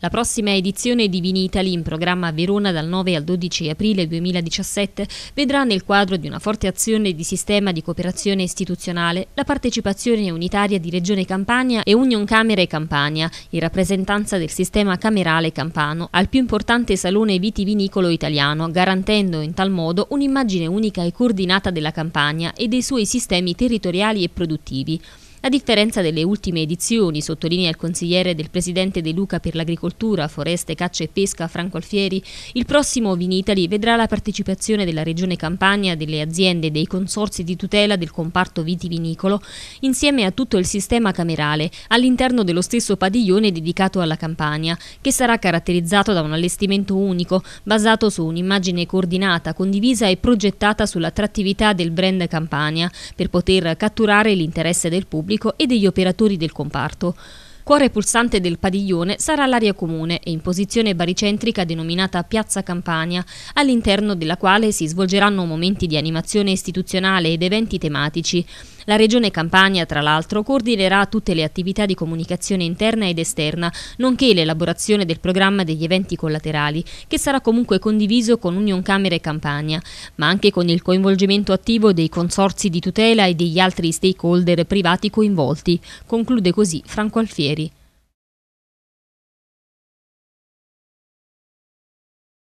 La prossima edizione di Italy in programma a Verona dal 9 al 12 aprile 2017, vedrà nel quadro di una forte azione di sistema di cooperazione istituzionale la partecipazione unitaria di Regione Campania e Union Camere Campania, in rappresentanza del sistema camerale campano, al più importante salone vitivinicolo italiano, garantendo in tal modo un'immagine unica e coordinata della Campania e dei suoi sistemi territoriali e produttivi. A differenza delle ultime edizioni, sottolinea il consigliere del presidente De Luca per l'agricoltura, foreste, caccia e pesca Franco Alfieri, il prossimo Vinitali vedrà la partecipazione della regione Campania, delle aziende e dei consorsi di tutela del comparto vitivinicolo, insieme a tutto il sistema camerale, all'interno dello stesso padiglione dedicato alla Campania, che sarà caratterizzato da un allestimento unico, basato su un'immagine coordinata, condivisa e progettata sull'attrattività del brand Campania, per poter catturare l'interesse del pubblico pubblico e degli operatori del comparto. Cuore pulsante del padiglione sarà l'area comune e in posizione baricentrica denominata Piazza Campania, all'interno della quale si svolgeranno momenti di animazione istituzionale ed eventi tematici. La Regione Campania, tra l'altro, coordinerà tutte le attività di comunicazione interna ed esterna, nonché l'elaborazione del programma degli eventi collaterali, che sarà comunque condiviso con Union Camere Campania, ma anche con il coinvolgimento attivo dei consorzi di tutela e degli altri stakeholder privati coinvolti. Conclude così Franco Alfieri.